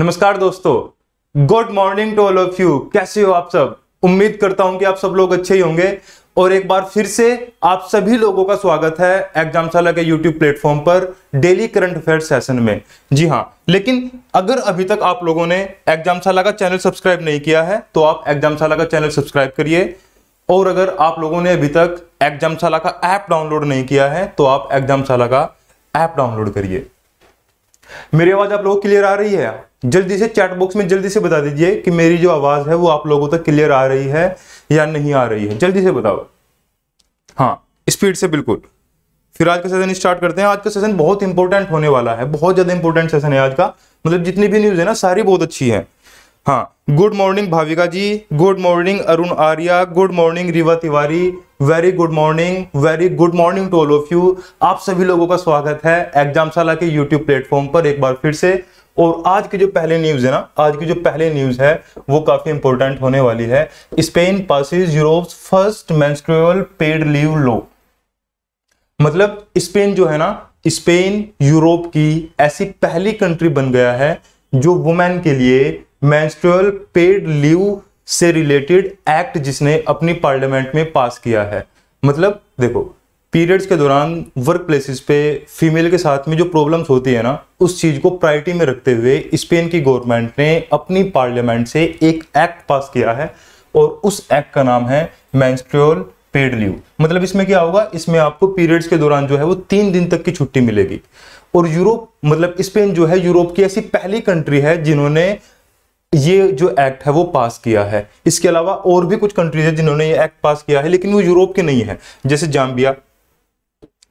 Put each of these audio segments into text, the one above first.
नमस्कार दोस्तों good morning to all of you कैसे हो आप सब उम्मीद करता हूं कि आप सब लोग अच्छे ही होंगे और एक बार फिर से आप सभी लोगों का स्वागत है एग्जामशाला के यूट्यूब प्लेटफॉर्म पर डेली करंट अफेयर सेशन में जी हाँ लेकिन अगर अभी तक आप लोगों ने एग्जामशाला का चैनल सब्सक्राइब नहीं किया है तो आप एग्जामशाला का चैनल सब्सक्राइब करिए और अगर आप लोगों ने अभी तक एग्जामशाला का ऐप डाउनलोड नहीं किया है तो आप एग्जामशाला का ऐप डाउनलोड करिए मेरी आवाज आप लोग क्लियर आ रही है जल्दी से चैट बॉक्स में जल्दी से बता दीजिए कि मेरी जो आवाज है वो आप लोगों तक क्लियर आ रही है या नहीं आ रही है जल्दी से बताओ हाँ स्पीड से बिल्कुल फिर आज का सेशन स्टार्ट करते हैं आज का सेशन बहुत इंपॉर्टेंट होने वाला है बहुत ज्यादा इंपॉर्टेंट सेशन है आज का मतलब जितनी भी न्यूज है ना सारी बहुत अच्छी है हाँ good morning Bhavika ji good morning Arun Arya good morning Riva Tiwari very good morning very good morning to all of you आप सभी लोगों का स्वागत है एग्जाम शाला के यूट्यूब प्लेटफॉर्म पर एक बार फिर से और आज की जो पहले न्यूज है ना आज की जो पहले न्यूज है वो काफी इंपॉर्टेंट होने वाली है Spain passes Europe first menstrual paid leave law मतलब स्पेन जो है ना स्पेन यूरोप की ऐसी पहली कंट्री बन गया है जो वुमेन के लिए मैंस्ट्रोअल पेड लीव से रिलेटेड एक्ट जिसने अपनी पार्लियामेंट में पास किया है मतलब देखो पीरियड्स के दौरान वर्क प्लेसिस पे फीमेल के साथ में जो प्रॉब्लम्स होती है ना उस चीज़ को प्रायोरिटी में रखते हुए स्पेन की गवर्नमेंट ने अपनी पार्लियामेंट से एक एक्ट पास किया है और उस एक्ट का नाम है मैंस्ट्रियल पेड लीव मतलब इसमें क्या होगा इसमें आपको पीरियड्स के दौरान जो है वो तीन दिन तक की छुट्टी मिलेगी और यूरोप मतलब स्पेन जो है यूरोप की ऐसी पहली कंट्री है जिन्होंने ये जो एक्ट है वो पास किया है इसके अलावा और भी कुछ कंट्रीज है जिन्होंने ये एक्ट पास किया है लेकिन वो यूरोप के नहीं है जैसे Zambia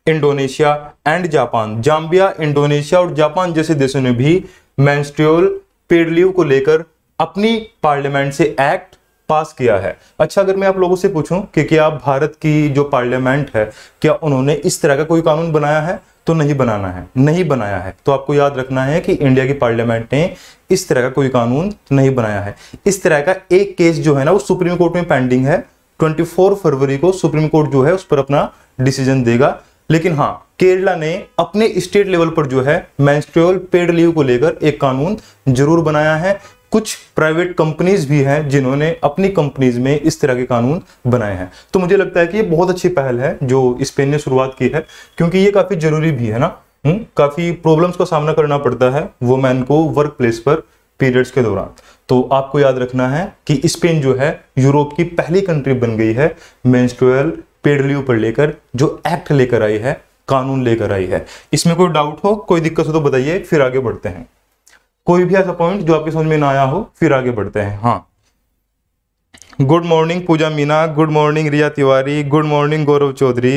Indonesia and Japan Zambia Indonesia और जापान जैसे देशों ने भी मैंस्ट्रियोल पेडलिव को लेकर अपनी पार्लियामेंट से एक्ट पास किया है अच्छा अगर मैं आप लोगों से पूछूं कि क्या भारत की जो पार्लियामेंट है क्या उन्होंने इस तरह का कोई कानून बनाया है तो नहीं बनाना है नहीं बनाया है तो आपको याद रखना है कि इंडिया की पार्लियामेंट ने इस तरह का कोई कानून नहीं बनाया है इस तरह का एक केस जो है ना वो सुप्रीम कोर्ट में पेंडिंग है 24 फरवरी को सुप्रीम कोर्ट जो है उस पर अपना डिसीजन देगा लेकिन हाँ केरला ने अपने स्टेट लेवल पर जो है मैं पेड लीव को लेकर एक कानून जरूर बनाया है कुछ प्राइवेट कंपनीज भी हैं जिन्होंने अपनी कंपनीज में इस तरह के कानून बनाए हैं तो मुझे लगता है कि ये बहुत अच्छी पहल है जो स्पेन ने शुरुआत की है क्योंकि ये काफी जरूरी भी है ना हुँ? हम्म, काफी प्रॉब्लम्स का सामना करना पड़ता है वोमैन को वर्क प्लेस पर पीरियड्स के दौरान तो आपको याद रखना है कि स्पेन जो है यूरोप की पहली कंट्री बन गई है मेंस्ट्रुअल पेड पर लेकर जो एक्ट लेकर आई है कानून लेकर आई है इसमें कोई डाउट हो कोई दिक्कत हो तो बताइए फिर आगे बढ़ते हैं कोई भी ऐसा पॉइंट जो आपके समझ में ना आया हो फिर आगे बढ़ते हैं हाँ good morning Pooja Meena good morning Riya Tiwari good morning Gaurav Chaudhary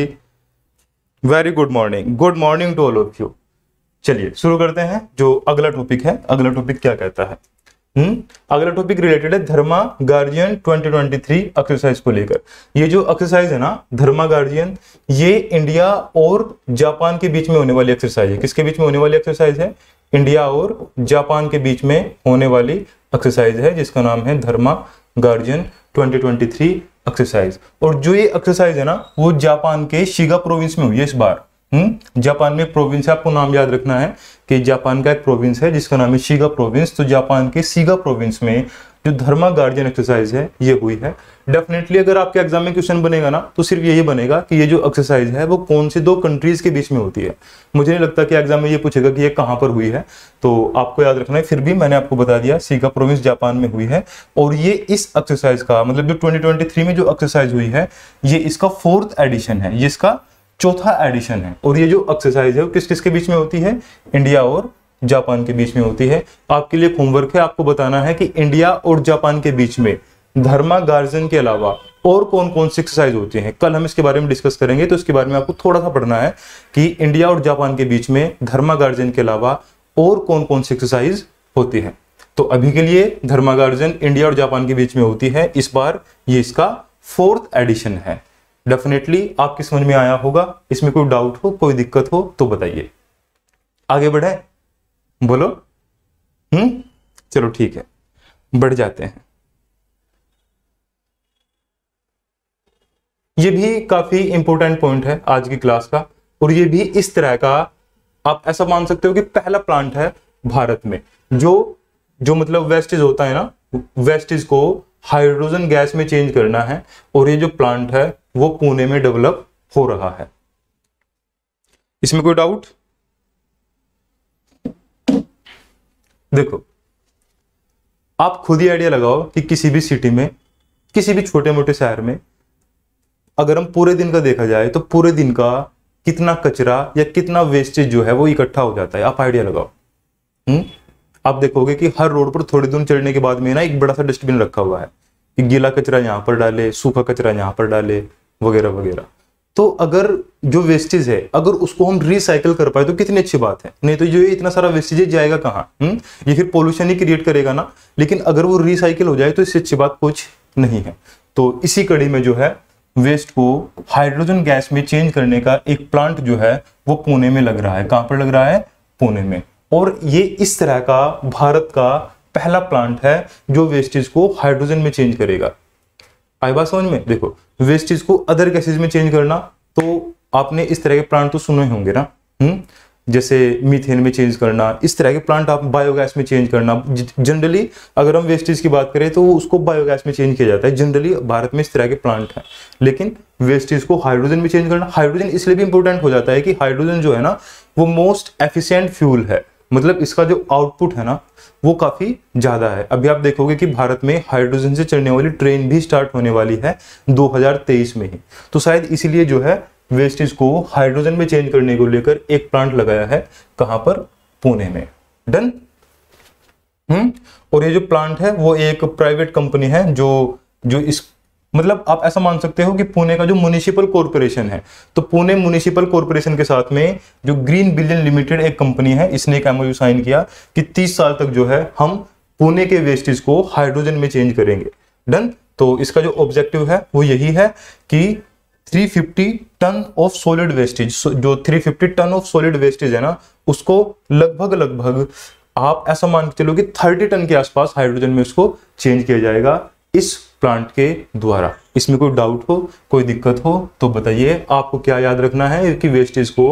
very good morning good morning to all of you चलिए शुरू करते हैं जो अगला टॉपिक है अगला टॉपिक क्या कहता है हम्म अगला टॉपिक रिलेटेड है धर्मा गार्जियन 2023 एक्सरसाइज को लेकर ये जो एक्सरसाइज है ना धर्मा गार्जियन ये इंडिया और जापान के बीच में होने वाली एक्सरसाइज है किसके बीच में होने वाली एक्सरसाइज है इंडिया और जापान के बीच में होने वाली एक्सरसाइज है जिसका नाम है धर्मा गार्जियन 2023 एक्सरसाइज और जो ये एक्सरसाइज है ना वो जापान के शिगा प्रोविंस में हुई है इस बार हम्म जापान में प्रोविंस है आपको नाम याद रखना है कि जापान का एक प्रोविंस है जिसका नाम है शिगा प्रोविंस तो जापान के सीगा प्रोविंस में जो धर्मा गार्जियन एक्सरसाइज है ये हुई है डेफिनेटली अगर आपके एग्जाम में क्वेश्चन बनेगा ना तो सिर्फ यही बनेगा कि ये जो एक्सरसाइज है वो कौन से दो कंट्रीज के बीच में होती है मुझे नहीं लगता कि एग्जाम में ये पूछेगा कि ये कहाँ पर हुई है तो आपको याद रखना है फिर भी मैंने आपको बता दिया सीगा प्रोविंस जापान में हुई है और ये इस एक्सरसाइज का मतलब जो ट्वेंटी में जो एक्सरसाइज हुई है ये इसका फोर्थ एडिशन है ये इसका चौथा एडिशन है और ये जो एक्सरसाइज है वो किस किस के बीच में होती है इंडिया और जापान के बीच में होती है आपके लिए होमवर्क है आपको बताना है कि इंडिया और जापान के बीच में धर्मा गार्जन के अलावा और कौन कौन सी एक्सरसाइज होती हैं कल हम इसके बारे में डिस्कस करेंगे तो इसके बारे में आपको थोड़ा सा पढ़ना है कि इंडिया और जापान के बीच में धर्मा गार्जन के अलावा और कौन कौन सी एक्सरसाइज होती है तो अभी के लिए धर्मा गार्जन इंडिया और जापान के बीच में होती है इस बार ये इसका फोर्थ एडिशन है डेफिनेटली आपकी समझ में आया होगा इसमें कोई डाउट हो कोई दिक्कत हो तो बताइए आगे बढ़े बोलो हम्म चलो ठीक है बढ़ जाते हैं ये भी काफी इंपॉर्टेंट पॉइंट है आज की क्लास का और ये भी इस तरह का आप ऐसा मान सकते हो कि पहला प्लांट है भारत में जो जो मतलब वेस्टेज होता है ना वेस्टेज को हाइड्रोजन गैस में चेंज करना है और ये जो प्लांट है वो पुणे में डेवलप हो रहा है इसमें कोई डाउट देखो आप खुद ही आइडिया लगाओ कि किसी भी सिटी में किसी भी छोटे मोटे शहर में अगर हम पूरे दिन का देखा जाए तो पूरे दिन का कितना कचरा या कितना वेस्टेज जो है वो इकट्ठा हो जाता है आप आइडिया लगाओ हुँ? हम्म? आप देखोगे कि हर रोड पर थोड़ी दूर चढ़ने के बाद में ना एक बड़ा सा डस्टबिन रखा हुआ है कि गीला कचरा यहाँ पर डाले सूखा कचरा यहाँ पर डाले वगैरह वगैरह तो अगर जो वेस्टेज है अगर उसको हम रिसाइकल कर पाए तो कितनी अच्छी बात है नहीं तो ये इतना सारा वेस्टेज जाएगा कहाँ हम्म? ये फिर पोल्यूशन ही क्रिएट करेगा ना लेकिन अगर वो रिसाइकिल हो जाए तो इससे अच्छी बात कुछ नहीं है तो इसी कड़ी में जो है वेस्ट को हाइड्रोजन गैस में चेंज करने का एक प्लांट जो है वो पुणे में लग रहा है कहाँ पर लग रहा है पुणे में और ये इस तरह का भारत का पहला प्लांट है जो वेस्टेज को हाइड्रोजन में चेंज करेगा आई बात समझ में देखो चीज को अदर गैसेज में चेंज करना तो आपने इस तरह के प्लांट तो सुने होंगे ना हम्म जैसे मीथेन में चेंज करना इस तरह के प्लांट आप बायोगैस में चेंज करना जनरली अगर हम वेस्टेज की बात करें तो उसको बायोगैस में चेंज किया जाता है जनरली भारत में इस तरह के प्लांट हैं लेकिन वेस्टेज को हाइड्रोजन में चेंज करना हाइड्रोजन इसलिए भी इंपॉर्टेंट हो जाता है कि हाइड्रोजन जो है ना वो मोस्ट एफिशियंट फ्यूल है मतलब इसका जो आउटपुट है ना वो काफ़ी ज़्यादा है अभी आप देखोगे कि भारत में हाइड्रोजन से चलने वाली ट्रेन भी स्टार्ट होने वाली है 2023 में ही तो शायद इसीलिए जो है वेस्टेज को हाइड्रोजन में चेंज करने को लेकर एक प्लांट लगाया है कहां पर पुणे में डन हम्म और ये जो प्लांट है वो एक प्राइवेट कंपनी है जो जो इस मतलब आप ऐसा मान सकते हो कि पुणे का जो म्यूनिसिपल कॉरपोरेशन है तो पुणे म्यूनिसिपल कॉरपोरेशन के साथ में जो ग्रीन बिलियन लिमिटेड एक कंपनी है इसने एक एमओयू साइन किया कि 30 साल तक जो है हम पुणे के वेस्टेज को हाइड्रोजन में चेंज करेंगे डन तो इसका जो ऑब्जेक्टिव है वो यही है कि 350 टन ऑफ सॉलिड वेस्टेज जो 350 टन ऑफ सॉलिड वेस्टेज है ना उसको लगभग लगभग आप ऐसा मान के चलो कि 30 टन के आसपास हाइड्रोजन में उसको चेंज किया जाएगा इस प्लांट के द्वारा इसमें कोई डाउट हो कोई दिक्कत हो तो बताइए आपको क्या याद रखना है कि वेस्टेज को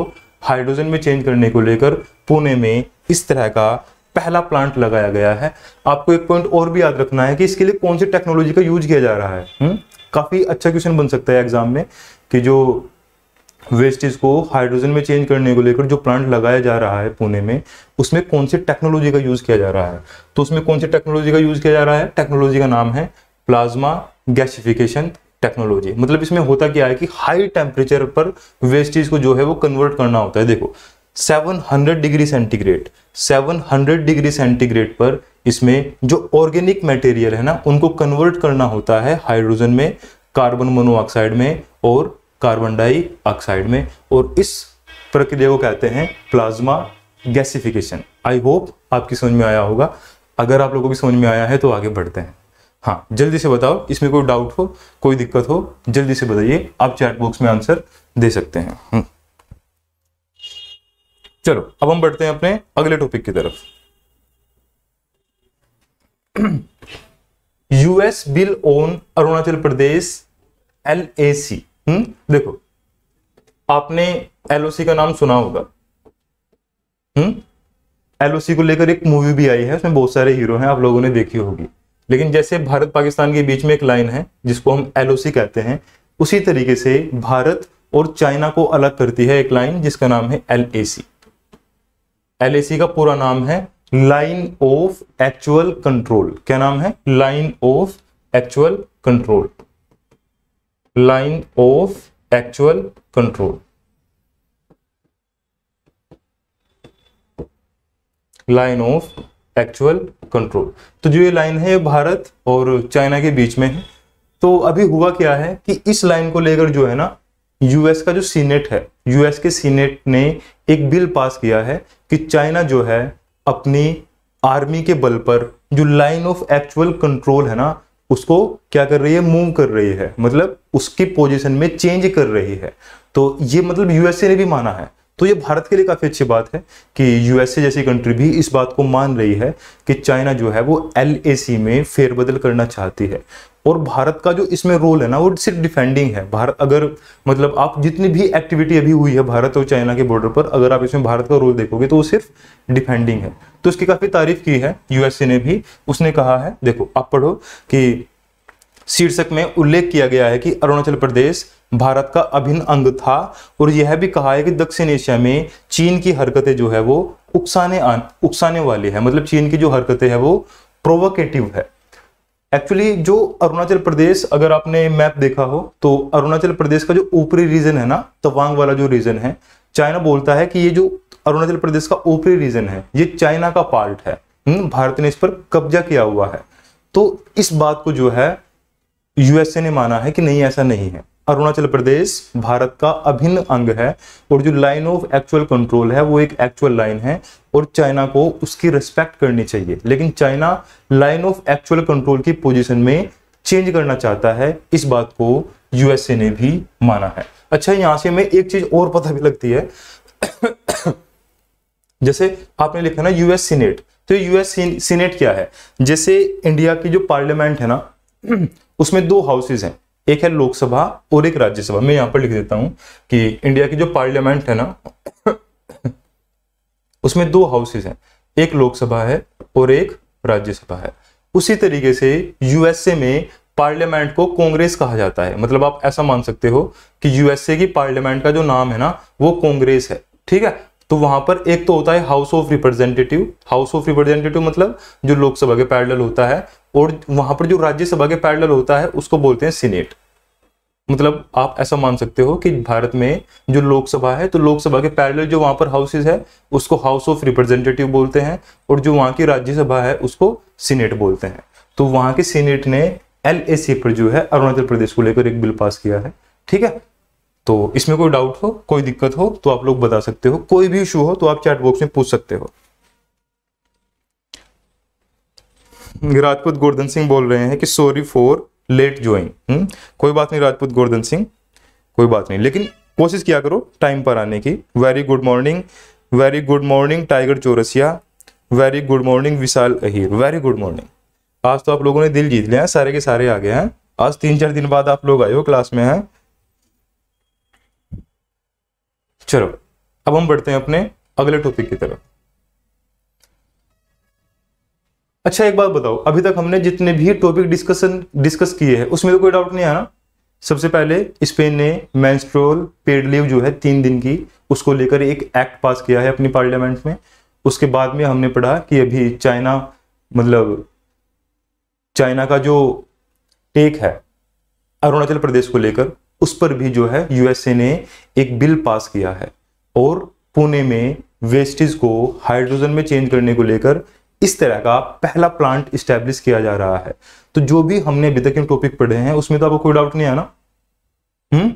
हाइड्रोजन में चेंज करने को लेकर पुणे में इस तरह का पहला प्लांट लगाया गया है आपको एक पॉइंट और भी याद रखना है कि इसके लिए कौन सी टेक्नोलॉजी का यूज किया जा रहा है हुँ? हम्म? काफी अच्छा क्वेश्चन बन सकता है एग्जाम में कि जो वेस्टेज को हाइड्रोजन में चेंज करने को लेकर जो प्लांट लगाया जा रहा है पुणे में उसमें कौन सी टेक्नोलॉजी का यूज किया जा रहा है तो उसमें कौन सी टेक्नोलॉजी का यूज किया जा रहा है टेक्नोलॉजी का नाम है प्लाज्मा गैसिफिकेशन टेक्नोलॉजी मतलब इसमें होता क्या है कि हाई टेम्परेचर पर वेस्टेज को जो है वो कन्वर्ट करना होता है देखो 700 डिग्री सेंटीग्रेड 700 डिग्री सेंटीग्रेड पर इसमें जो ऑर्गेनिक मटेरियल है ना उनको कन्वर्ट करना होता है हाइड्रोजन में कार्बन मोनोऑक्साइड में और कार्बन डाइऑक्साइड में और इस प्रक्रिया को कहते हैं प्लाज्मा गैसिफिकेशन आई होप आपकी समझ में आया होगा अगर आप लोगों की समझ में आया है तो आगे बढ़ते हैं हाँ जल्दी से बताओ इसमें कोई डाउट हो कोई दिक्कत हो जल्दी से बताइए आप चैट बॉक्स में आंसर दे सकते हैं हम्म। चलो अब हम बढ़ते हैं अपने अगले टॉपिक की तरफ US bill on Arunachal Pradesh L A C देखो आपने एलओसी का नाम सुना होगा हम्म एलओसी को लेकर एक मूवी भी आई है उसमें बहुत सारे हीरो हैं आप लोगों ने देखी होगी लेकिन जैसे भारत पाकिस्तान के बीच में एक लाइन है जिसको हम एलओसी कहते हैं उसी तरीके से भारत और चाइना को अलग करती है एक लाइन जिसका नाम है एल एल का पूरा नाम है लाइन ऑफ एक्चुअल कंट्रोल क्या नाम है line of actual control line of actual control line of actual control तो जो ये लाइन है भारत और चाइना के बीच में है तो अभी हुआ क्या है कि इस लाइन को लेकर जो है ना यूएस का जो सीनेट है यूएस के सीनेट ने एक बिल पास किया है कि चाइना जो है अपनी आर्मी के बल पर जो लाइन ऑफ एक्चुअल कंट्रोल है ना उसको क्या कर रही है मूव कर रही है मतलब उसकी पोजीशन में चेंज कर रही है तो ये मतलब यूएसए ने भी माना है तो ये भारत के लिए काफ़ी अच्छी बात है कि यूएसए जैसी कंट्री भी इस बात को मान रही है कि चाइना जो है वो एल में फेरबदल करना चाहती है और भारत का जो इसमें रोल है ना वो सिर्फ डिफेंडिंग है भारत अगर मतलब आप जितनी भी एक्टिविटी अभी हुई है भारत और चाइना के बॉर्डर पर अगर आप इसमें भारत का रोल देखोगे तो वो सिर्फ डिफेंडिंग है तो उसकी काफ़ी तारीफ की है यूएसए ने भी उसने कहा है देखो आप पढ़ो कि शीर्षक में उल्लेख किया गया है कि अरुणाचल प्रदेश भारत का अभिन्न अंग था और यह भी कहा है कि दक्षिण एशिया में चीन की हरकतें जो है वो उकसाने उकसाने वाली है मतलब चीन की जो हरकतें है वो प्रोवोकेटिव है एक्चुअली जो अरुणाचल प्रदेश अगर आपने मैप देखा हो तो अरुणाचल प्रदेश का जो ऊपरी रीजन है ना तवांग वाला जो रीजन है चाइना बोलता है कि ये जो अरुणाचल प्रदेश का ऊपरी रीजन है ये चाइना का पार्ट है हम्म, भारत ने इस पर कब्जा किया हुआ है तो इस बात को जो है यूएसए ने माना है कि नहीं ऐसा नहीं है अरुणाचल प्रदेश भारत का अभिन्न अंग है और जो लाइन ऑफ एक्चुअल कंट्रोल है वो एक एक्चुअल लाइन है और चाइना को उसकी रिस्पेक्ट करनी चाहिए लेकिन China line of actual control की पोजीशन में चेंज करना चाहता है इस बात को यूएसए ने भी माना है अच्छा यहां से हमें एक चीज और पता भी लगती है जैसे आपने लिखा ना यूएस सीनेट तो यूएस सीनेट क्या है जैसे इंडिया की जो पार्लियामेंट है ना उसमें दो हाउसेज हैं एक है लोकसभा और एक राज्यसभा मैं यहां पर लिख देता हूं कि इंडिया की जो पार्लियामेंट है ना उसमें दो हाउसेस हैं एक लोकसभा है और एक राज्यसभा है उसी तरीके से यूएसए में पार्लियामेंट को कांग्रेस कहा जाता है मतलब आप ऐसा मान सकते हो कि यूएसए की पार्लियामेंट का जो नाम है ना वो कांग्रेस है ठीक है तो वहां पर एक तो होता है house of representative house of representative मतलब जो लोकसभा के पैरल होता है और वहां पर जो राज्यसभा के पैरल होता है उसको बोलते हैं सीनेट मतलब आप ऐसा मान सकते हो कि भारत में जो लोकसभा है तो लोकसभा के पैरेलल जो वहां पर हाउसेज है उसको हाउस ऑफ रिप्रेजेंटेटिव बोलते हैं और जो वहां की राज्यसभा है उसको सीनेट बोलते हैं तो वहां के सीनेट ने एल पर जो है अरुणाचल प्रदेश को लेकर एक बिल पास किया है ठीक है तो इसमें कोई डाउट हो कोई दिक्कत हो तो आप लोग बता सकते हो कोई भी इशू हो तो आप चैट बॉक्स में पूछ सकते हो राजपूत गोर्धन सिंह बोल रहे हैं कि सॉरी फॉर लेट ज्वाइन हम्म? कोई बात नहीं राजपूत गोवर्धन सिंह कोई बात नहीं लेकिन कोशिश किया करो टाइम पर आने की very good morning very good morning Tiger Chaurasia very good morning Vishal Ahir very good morning आज तो आप लोगों ने दिल जीत लिया है सारे के सारे आ गए हैं आज तीन चार दिन बाद आप लोग आए हो क्लास में हैं चलो अब हम बढ़ते हैं अपने अगले टॉपिक की तरफ अच्छा एक बात बताओ अभी तक हमने जितने भी टॉपिक डिस्कशन डिस्कस किए हैं उसमें तो कोई डाउट नहीं आना सबसे पहले स्पेन ने मैंस्ट्रोल पेड लीव जो है तीन दिन की उसको लेकर एक एक्ट पास किया है अपनी पार्लियामेंट में उसके बाद में हमने पढ़ा कि अभी चाइना मतलब चाइना का जो टेक है अरुणाचल प्रदेश को लेकर उस पर भी जो है यूएसए ने एक बिल पास किया है और पुणे में वेस्टिज को हाइड्रोजन में चेंज करने को लेकर इस तरह का पहला प्लांट स्टैब्लिश किया जा रहा है तो जो भी हमने अभी तक टॉपिक पढ़े हैं उसमें तो आपको कोई डाउट नहीं है ना हम्म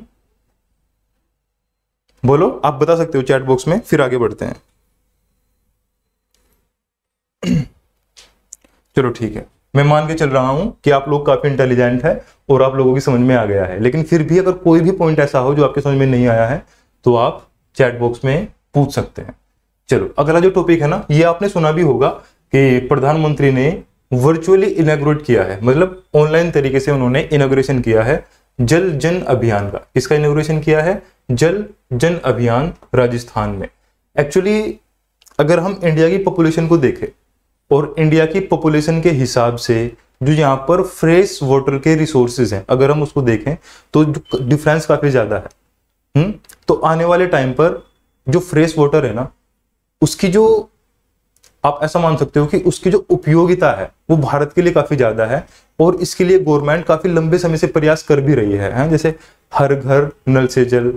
बोलो आप बता सकते हो चैट बॉक्स में फिर आगे बढ़ते हैं चलो ठीक है मैं मान के चल रहा हूं कि आप लोग काफी इंटेलिजेंट है और आप लोगों की समझ में आ गया है लेकिन फिर भी अगर कोई भी पॉइंट ऐसा हो जो आपके समझ में नहीं आया है तो आप चैट बॉक्स में पूछ सकते हैं चलो अगला जो टॉपिक है ना ये आपने सुना भी होगा कि प्रधानमंत्री ने वर्चुअली इनाग्रेट किया है मतलब ऑनलाइन तरीके से उन्होंने इनाग्रेशन किया है जल जन अभियान का किसका इनाग्रेशन किया है जल जन अभियान राजस्थान में एक्चुअली अगर हम इंडिया की पॉपुलेशन को देखें और इंडिया की पॉपुलेशन के हिसाब से जो यहाँ पर फ्रेश वाटर के रिसोर्सेज हैं अगर हम उसको देखें तो डिफरेंस काफ़ी ज़्यादा है हुँ? हम्म? तो आने वाले टाइम पर जो फ्रेश वाटर है ना उसकी जो आप ऐसा मान सकते हो कि उसकी जो उपयोगिता है वो भारत के लिए काफी ज्यादा है और इसके लिए गवर्नमेंट काफी लंबे समय से प्रयास कर भी रही है, है? जैसे हर घर नल से जल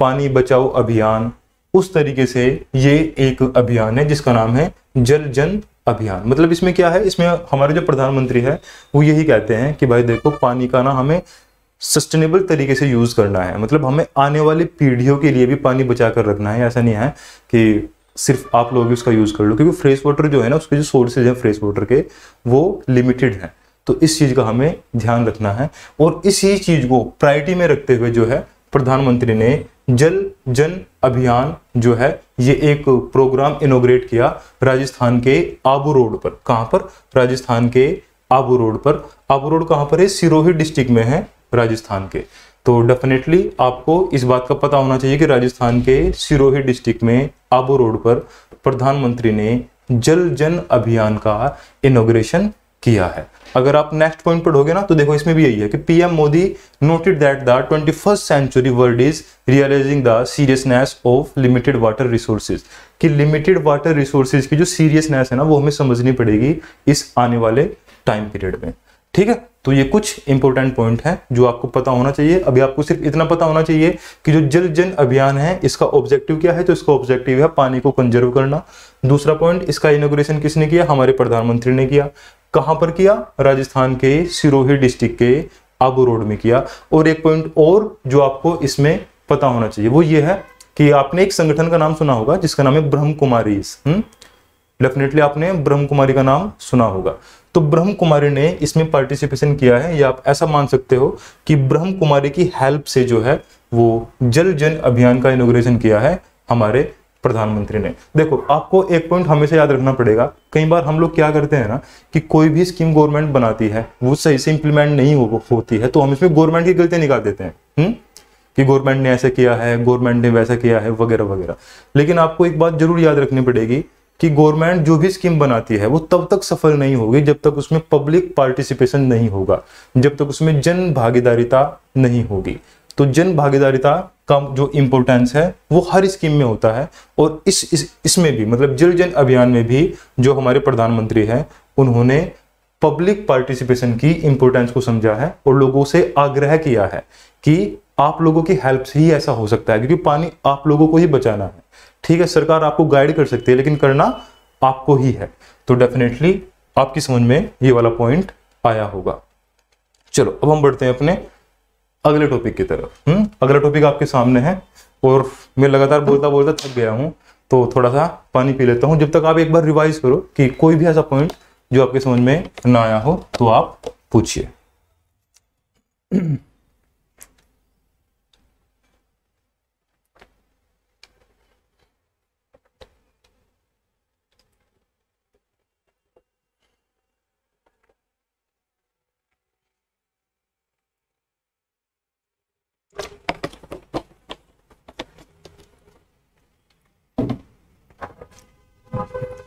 पानी बचाओ अभियान उस तरीके से ये एक अभियान है जिसका नाम है जल जन अभियान मतलब इसमें क्या है इसमें हमारे जो प्रधानमंत्री है वो यही कहते हैं कि भाई देखो पानी का ना हमें सस्टेनेबल तरीके से यूज करना है मतलब हमें आने वाली पीढ़ियों के लिए भी पानी बचा कर रखना है ऐसा नहीं है कि सिर्फ आप लोग उसका यूज़ कर लो क्योंकि फ्रेश वाटर जो है ना उसके जो सोर्सेज हैं फ्रेश वाटर के वो लिमिटेड हैं तो इस चीज़ का हमें ध्यान रखना है और इसी चीज़ को प्रायोरिटी में रखते हुए जो है प्रधानमंत्री ने जल जन अभियान जो है ये एक प्रोग्राम इनोग्रेट किया राजस्थान के आबू रोड पर कहाँ पर राजस्थान के आबू रोड पर आबू रोड कहाँ पर है सिरोही डिस्ट्रिक्ट में है राजस्थान के तो डेफिनेटली आपको इस बात का पता होना चाहिए कि राजस्थान के सिरोही डिस्ट्रिक्ट में आबू रोड पर प्रधानमंत्री ने जल जन अभियान का इनोग्रेशन किया है अगर आप नेक्स्ट पॉइंट पढ़ोगे ना तो देखो इसमें भी यही है कि PM Modi noted that the twenty first century world is realising the seriousness of limited water resources कि लिमिटेड वाटर रिसोर्सेज की जो सीरियसनेस है ना वो हमें समझनी पड़ेगी इस आने वाले टाइम पीरियड में ठीक है तो ये कुछ इंपॉर्टेंट पॉइंट है जो आपको पता होना चाहिए अभी आपको सिर्फ इतना पता होना चाहिए कि जो जल जन अभियान है इसका ऑब्जेक्टिव क्या है तो इसका ऑब्जेक्टिव है पानी को कंजर्व करना दूसरा पॉइंट इसका इनोग्रेशन किसने किया हमारे प्रधानमंत्री ने किया कहां पर किया राजस्थान के सिरोही डिस्ट्रिक्ट के आबू रोड में किया और एक पॉइंट और जो आपको इसमें पता होना चाहिए वो ये है कि आपने एक संगठन का नाम सुना होगा जिसका नाम है ब्रह्म कुमारी डेफिनेटली हम्म? आपने ब्रह्म कुमारी का नाम सुना होगा तो ब्रह्म कुमारी ने इसमें पार्टिसिपेशन किया है या आप ऐसा मान सकते हो कि ब्रह्म कुमारी की हेल्प से जो है वो जल जन अभियान का इनोग्रेशन किया है हमारे प्रधानमंत्री ने देखो आपको एक पॉइंट हमेशा याद रखना पड़ेगा कई बार हम लोग क्या करते हैं ना कि कोई भी स्कीम गवर्नमेंट बनाती है वो सही से इंप्लीमेंट नहीं हो, होती है तो हम इसमें गवर्नमेंट की गलतियां निकाल देते हैं हु? कि गवर्नमेंट ने ऐसा किया है गवर्नमेंट ने वैसा किया है वगैरह वगैरह लेकिन आपको एक बात जरूर याद रखनी पड़ेगी कि गवर्नमेंट जो भी स्कीम बनाती है वो तब तक सफल नहीं होगी जब तक उसमें पब्लिक पार्टिसिपेशन नहीं होगा जब तक उसमें जन भागीदारिता नहीं होगी तो जन भागीदारिता का जो इम्पोर्टेंस है वो हर स्कीम में होता है और इस इसमें इस भी मतलब जल जन अभियान में भी जो हमारे प्रधानमंत्री हैं उन्होंने पब्लिक पार्टिसिपेशन की इम्पोर्टेंस को समझा है और लोगों से आग्रह किया है कि आप लोगों की हेल्प से ही ऐसा हो सकता है क्योंकि पानी आप लोगों को ही बचाना है ठीक है सरकार आपको गाइड कर सकती है लेकिन करना आपको ही है तो डेफिनेटली आपकी समझ में ये वाला पॉइंट आया होगा चलो अब हम बढ़ते हैं अपने अगले टॉपिक की तरफ हम्म अगला टॉपिक आपके सामने है और मैं लगातार बोलता बोलता थक गया हूँ तो थोड़ा सा पानी पी लेता हूँ जब तक आप एक बार रिवाइज करो कि कोई भी ऐसा पॉइंट जो आपके समझ में ना आया हो तो आप पूछिए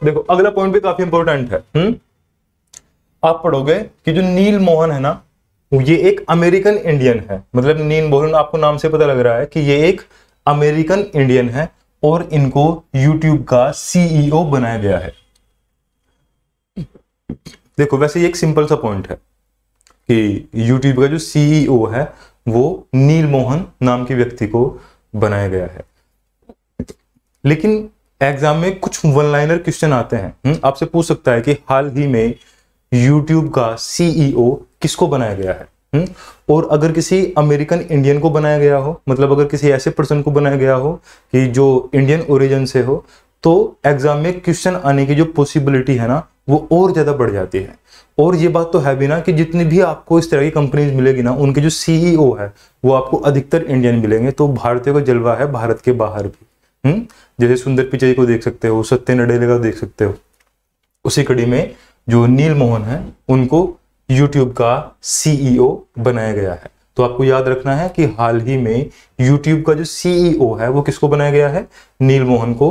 देखो अगला पॉइंट भी काफी इंपॉर्टेंट है हुँ? हम्म? आप पढ़ोगे कि जो नील मोहन है ना ये एक अमेरिकन इंडियन है मतलब नील मोहन आपको नाम से पता लग रहा है कि ये एक अमेरिकन इंडियन है और इनको यूट्यूब का सीईओ e बनाया गया है देखो वैसे ये एक सिंपल सा पॉइंट है कि यूट्यूब का जो सीईओ e है वो नील मोहन नाम के व्यक्ति को बनाया गया है लेकिन एग्जाम में कुछ वन लाइनर क्वेश्चन आते हैं हम्म, आपसे पूछ सकता है कि हाल ही में यूट्यूब का सीईओ e किसको बनाया गया है हम्म, और अगर किसी अमेरिकन इंडियन को बनाया गया हो मतलब अगर किसी ऐसे पर्सन को बनाया गया हो कि जो इंडियन ओरिजिन से हो तो एग्जाम में क्वेश्चन आने की जो पॉसिबिलिटी है ना वो और ज़्यादा बढ़ जाती है और ये बात तो है भी ना कि जितनी भी आपको इस तरह की कंपनीज मिलेगी ना उनके जो सीईओ e है वो आपको अधिकतर इंडियन मिलेंगे तो भारतीय का जलवा है भारत के बाहर भी हम्म जैसे सुंदर पिचाई को देख सकते हो सत्य नडेले का देख सकते हो उसी कड़ी में जो नील मोहन है उनको यूट्यूब का सीईओ e बनाया गया है तो आपको याद रखना है कि हाल ही में यूट्यूब का जो सीईओ e है वो किसको बनाया गया है नील मोहन को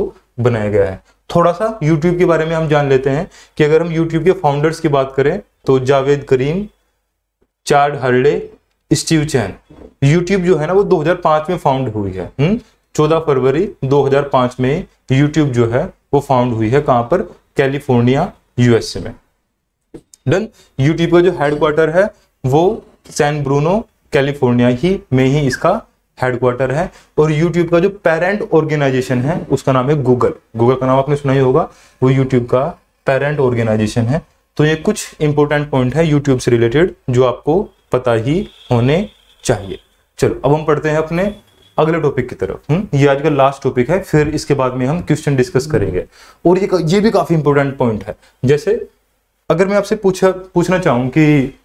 बनाया गया है थोड़ा सा यूट्यूब के बारे में हम जान लेते हैं कि अगर हम यूट्यूब के फाउंडर्स की बात करें तो Javed Karim Chad Hurley Steve Chen YouTube जो है ना वो 2005 में फाउंड हुई है हुँ? हम्म? 14 फरवरी 2005 में यूट्यूब जो है वो फाउंड हुई है कहां पर कैलिफोर्निया यूएसए में डन यूट्यूब का जो हेडक्वार्टर है वो सैन ब्रूनो कैलिफोर्निया ही में ही इसका हेडक्वार्टर है और यूट्यूब का जो पेरेंट ऑर्गेनाइजेशन है उसका नाम है गूगल गूगल का नाम आपने सुना ही होगा वो यूट्यूब का पेरेंट ऑर्गेनाइजेशन है तो ये कुछ इंपॉर्टेंट पॉइंट है यूट्यूब से रिलेटेड जो आपको पता ही होने चाहिए चलो अब हम पढ़ते हैं अपने अगले टॉपिक की तरफ हुँ? हम्म? ये आज का लास्ट टॉपिक है फिर इसके बाद में हम क्वेश्चन डिस्कस करेंगे और ये ये भी काफी इंपॉर्टेंट पॉइंट है जैसे अगर मैं आपसे पूछा पूछना चाहूँ कि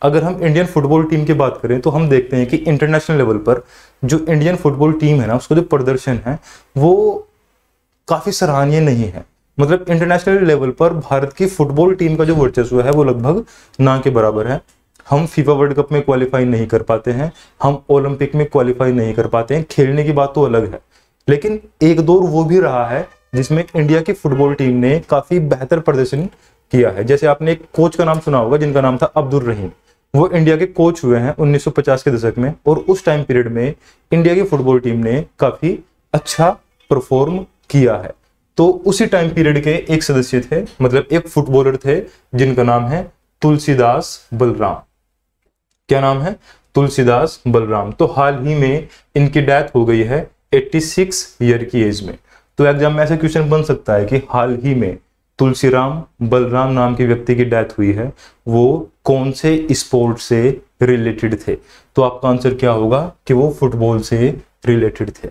अगर हम इंडियन फुटबॉल टीम की बात करें तो हम देखते हैं कि इंटरनेशनल लेवल पर जो इंडियन फुटबॉल टीम है ना उसका जो प्रदर्शन है वो काफ़ी सराहनीय नहीं है मतलब इंटरनेशनल लेवल पर भारत की फुटबॉल टीम का जो वर्चस्व है वो लगभग ना के बराबर है हम फीफा वर्ल्ड कप में क्वालिफाई नहीं कर पाते हैं हम ओलंपिक में क्वालिफाई नहीं कर पाते हैं खेलने की बात तो अलग है लेकिन एक दौर वो भी रहा है जिसमें इंडिया की फुटबॉल टीम ने काफी बेहतर प्रदर्शन किया है जैसे आपने एक कोच का नाम सुना होगा जिनका नाम था अब्दुल रहीम वो इंडिया के कोच हुए हैं 1950 के दशक में और उस टाइम पीरियड में इंडिया की फुटबॉल टीम ने काफी अच्छा परफॉर्म किया है तो उसी टाइम पीरियड के एक सदस्य थे मतलब एक फुटबॉलर थे जिनका नाम है तुलसीदास बलराम क्या नाम है तुलसीदास बलराम तो हाल ही में इनकी डेथ हो गई है 86 ईयर की एज में तो एग्जाम में ऐसा क्वेश्चन बन सकता है कि हाल ही में तुलसीराम बलराम नाम के व्यक्ति की डेथ हुई है वो कौन से स्पोर्ट से रिलेटेड थे तो आपका आंसर क्या होगा कि वो फुटबॉल से रिलेटेड थे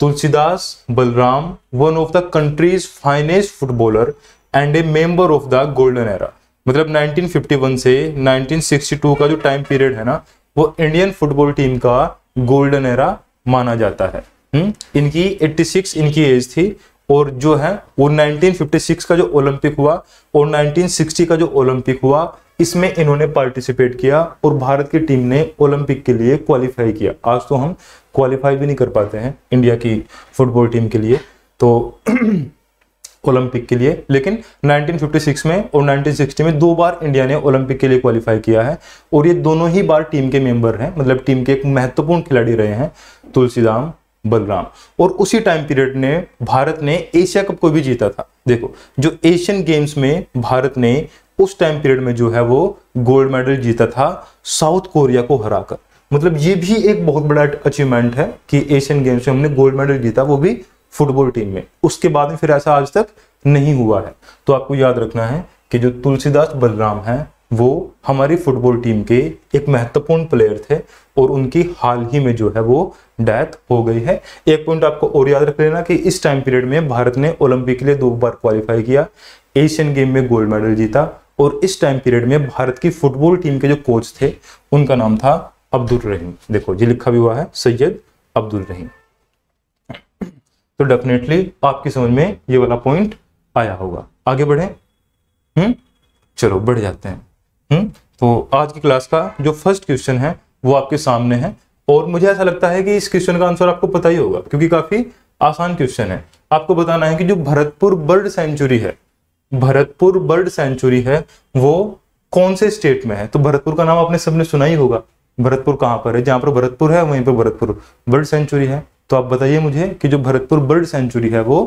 Tulsidas Balaram one of the country's finest footballer and a member of the golden era मतलब 1951 से 1962 का जो टाइम पीरियड है ना वो इंडियन फुटबॉल टीम का गोल्डन एरा माना जाता है हुँ? हम्म? इनकी 86 इनकी एज थी और जो है वो 1956 का जो ओलंपिक हुआ और 1960 का जो ओलंपिक हुआ इसमें इन्होंने पार्टिसिपेट किया और भारत की टीम ने ओलंपिक के लिए क्वालिफाई किया आज तो हम क्वालिफाई भी नहीं कर पाते हैं इंडिया की फुटबॉल टीम के लिए तो ओलंपिक के लिए लेकिन 1956 में और 1960 में दो बार इंडिया ने ओलंपिक के लिए क्वालिफाई किया है और ये दोनों ही बार टीम के मेंबर हैं मतलब टीम के एक महत्वपूर्ण खिलाड़ी रहे हैं तुलसीराम बलराम और उसी टाइम पीरियड ने भारत ने एशिया कप को भी जीता था देखो जो एशियन गेम्स में भारत ने उस टाइम पीरियड में जो है वो गोल्ड मेडल जीता था साउथ कोरिया को हराकर मतलब ये भी एक बहुत बड़ा अचीवमेंट है कि एशियन गेम्स में हमने गोल्ड मेडल जीता वो भी फुटबॉल टीम में उसके बाद में फिर ऐसा आज तक नहीं हुआ है तो आपको याद रखना है कि जो तुलसीदास बलराम है वो हमारी फुटबॉल टीम के एक महत्वपूर्ण प्लेयर थे और उनकी हाल ही में जो है वो डेथ हो गई है एक पॉइंट आपको और याद रख लेना कि इस टाइम पीरियड में भारत ने ओलंपिक के लिए दो बार क्वालिफाई किया एशियन गेम में गोल्ड मेडल जीता और इस टाइम पीरियड में भारत की फुटबॉल टीम के जो कोच थे उनका नाम था अब्दुल रहीम देखो जी लिखा भी हुआ है सैयद अब्दुल रहीम तो डेफिनेटली आपकी समझ में ये वाला पॉइंट आया होगा आगे बढ़े हम्म चलो बढ़ जाते हैं हम्म तो आज की क्लास का जो फर्स्ट क्वेश्चन है वो आपके सामने है और मुझे ऐसा लगता है कि इस क्वेश्चन का आंसर आपको पता ही होगा क्योंकि काफी आसान क्वेश्चन है आपको बताना है कि जो भरतपुर बर्ड सेंचुरी है भरतपुर बर्ड सेंचुरी है वो कौन से स्टेट में है तो भरतपुर का नाम आपने सबने सुना ही होगा भरतपुर कहां पर है जहां पर भरतपुर है वहीं पर भरतपुर बर्ड सेंचुरी है तो आप बताइए मुझे कि जो भरतपुर बर्ड सेंचुरी है वो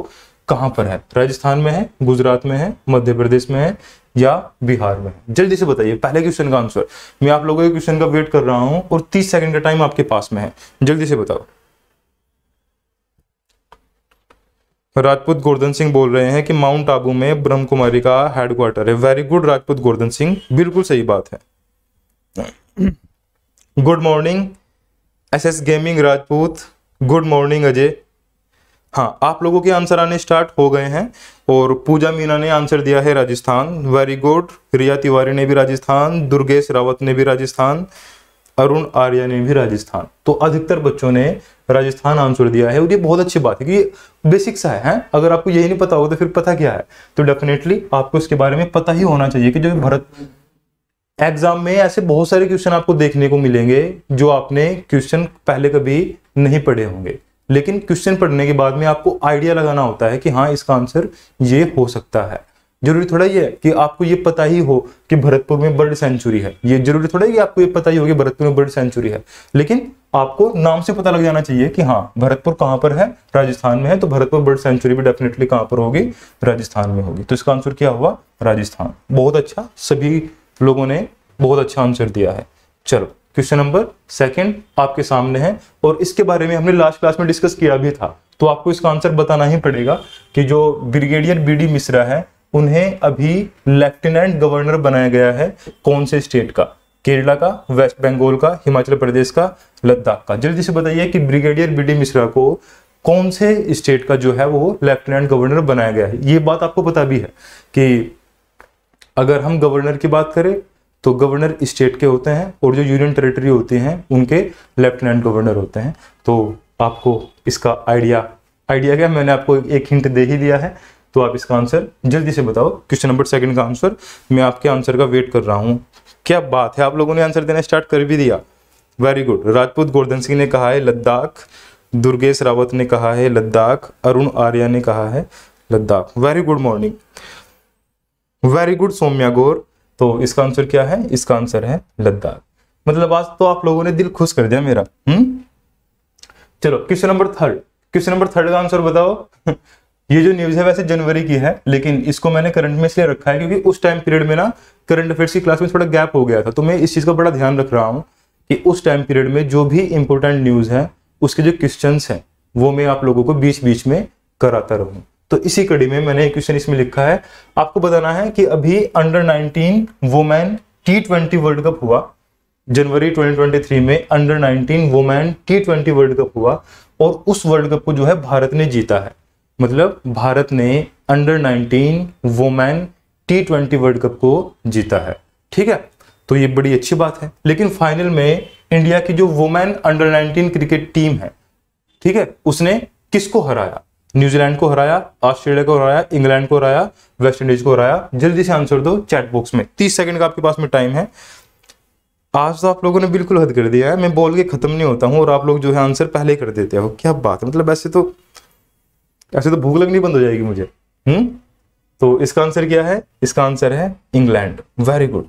कहां पर है राजस्थान में है गुजरात में है मध्य प्रदेश में है या बिहार में है जल्दी से बताइए पहले क्वेश्चन का आंसर मैं आप लोगों के क्वेश्चन का वेट कर रहा हूं और तीस सेकंड का टाइम आपके पास में है जल्दी से बताओ राजपूत गोर्धन सिंह बोल रहे हैं कि माउंट आबू में ब्रह्म कुमारी का हेडक्वार्टर है वेरी गुड राजपूत गोर्धन सिंह बिल्कुल सही बात है good morning S S gaming Rajput good morning Ajay हाँ आप लोगों के आंसर आने स्टार्ट हो गए हैं और पूजा मीना ने आंसर दिया है राजस्थान वेरी गुड रिया तिवारी ने भी राजस्थान दुर्गेश रावत ने भी राजस्थान अरुण आर्या ने भी राजस्थान तो अधिकतर बच्चों ने राजस्थान आंसर दिया है और ये बहुत अच्छी बात है कि बेसिक सा है, है अगर आपको यही नहीं पता होगा तो फिर पता क्या है तो डेफिनेटली आपको इसके बारे में पता ही होना चाहिए कि जो भारत एग्जाम में ऐसे बहुत सारे क्वेश्चन आपको देखने को मिलेंगे जो आपने क्वेश्चन पहले कभी नहीं पढ़े होंगे लेकिन क्वेश्चन पढ़ने के बाद में आपको आइडिया लगाना होता है कि हाँ इसका आंसर ये हो सकता है जरूरी थोड़ा ये है कि आपको ये पता ही हो कि भरतपुर में बर्ड सेंचुरी है ये जरूरी थोड़ा ही आपको ये पता ही हो कि भरतपुर में बर्ड सेंचुरी है लेकिन आपको नाम से पता लग जाना चाहिए कि हाँ भरतपुर कहाँ पर है राजस्थान में है तो भरतपुर बर्ड सेंचुरी भी डेफिनेटली कहाँ पर होगी राजस्थान में होगी तो इसका आंसर क्या हुआ राजस्थान बहुत अच्छा सभी लोगों ने बहुत अच्छा आंसर दिया है चलो क्वेश्चन नंबर सेकंड आपके सामने है और इसके बारे में हमने लास्ट क्लास में डिस्कस किया भी था तो आपको इसका आंसर बताना ही पड़ेगा कि जो ब्रिगेडियर बी डी मिश्रा है उन्हें अभी लेफ्टिनेंट गवर्नर बनाया गया है कौन से स्टेट का केरला का वेस्ट बंगाल का हिमाचल प्रदेश का लद्दाख का जल्दी से बताइए कि ब्रिगेडियर बी डी मिश्रा को कौन से स्टेट का जो है वो लेफ्टिनेंट गवर्नर बनाया गया है ये बात आपको पता भी है कि अगर हम गवर्नर की बात करें तो गवर्नर स्टेट के होते हैं और जो यूनियन टेरिटरी होती हैं उनके लेफ्टिनेंट गवर्नर होते हैं तो आपको इसका आइडिया आइडिया क्या मैंने आपको एक हिंट दे ही दिया है तो आप इसका आंसर जल्दी से बताओ क्वेश्चन नंबर सेकंड का आंसर मैं आपके आंसर का वेट कर रहा हूँ क्या बात है आप लोगों ने आंसर देना स्टार्ट कर भी दिया वेरी गुड राजपूत गोवर्धन सिंह ने कहा है लद्दाख दुर्गेश रावत ने कहा है लद्दाख अरुण आर्या ने कहा है Ladakh very good morning very good Saumya Gaur तो इसका आंसर क्या है इसका आंसर है लद्दाख मतलब आज तो आप लोगों ने दिल खुश कर दिया मेरा हम्म चलो question number third question number third का आंसर बताओ ये जो न्यूज है वैसे जनवरी की है लेकिन इसको मैंने करंट में इसलिए रखा है क्योंकि उस टाइम पीरियड में ना करंट अफेयर्स की क्लास में थोड़ा गैप हो गया था तो मैं इस चीज का बड़ा ध्यान रख रहा हूँ कि उस टाइम पीरियड में जो भी इंपॉर्टेंट न्यूज है उसके जो क्वेश्चन है वो मैं आप लोगों को बीच बीच में कराता रहूँ तो इसी कड़ी में मैंने क्वेश्चन इसमें लिखा है आपको बताना है कि अभी under 19 women T twenty world cup हुआ जनवरी 2023 में under 19 women T twenty world cup हुआ और उस वर्ल्ड कप को जो है भारत ने जीता है मतलब भारत ने under 19 women T twenty world cup को जीता है ठीक है तो ये बड़ी अच्छी बात है लेकिन फाइनल में इंडिया की जो women under nineteen cricket team है ठीक है उसने किसको हराया न्यूजीलैंड को हराया ऑस्ट्रेलिया को हराया इंग्लैंड को हराया वेस्ट इंडीज को हराया जल्दी से आंसर दो चैट बॉक्स में तीस सेकंड का आपके पास में टाइम है आज तो आप लोगों ने बिल्कुल हद कर दिया है मैं बोल के खत्म नहीं होता हूँ और आप लोग जो है आंसर पहले ही कर देते हो क्या बात है मतलब ऐसे तो ऐसे तो भूख लगनी बंद हो जाएगी मुझे हम्म तो इसका आंसर क्या है इसका आंसर है England very good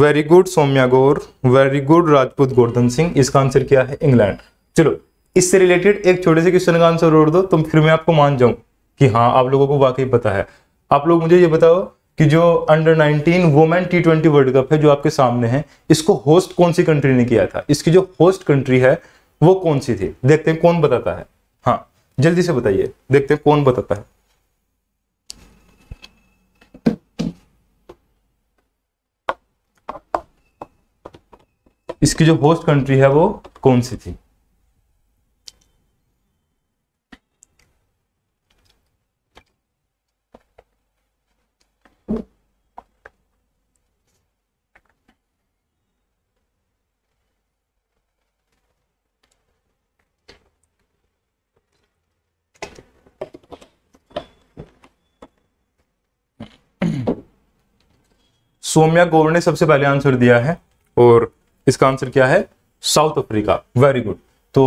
very good Saumya Gaur very good Rajput Gordhan Singh इसका आंसर क्या है इंग्लैंड चलो इससे रिलेटेड एक छोटे से क्वेश्चन का आंसर और दो तुम फिर मैं आपको मान जाऊं कि हाँ आप लोगों को वाकई पता है आप लोग मुझे ये बताओ कि जो under 19 women T twenty world cup है जो आपके सामने है इसको होस्ट कौन सी कंट्री ने किया था इसकी जो होस्ट कंट्री है वो कौन सी थी देखते हैं कौन बताता है हाँ जल्दी से बताइए देखते हैं कौन बताता है इसकी जो होस्ट कंट्री है वो कौन सी थी सोम्या गोवर ने सबसे पहले आंसर दिया है और इसका आंसर क्या है साउथ अफ्रीका वेरी गुड तो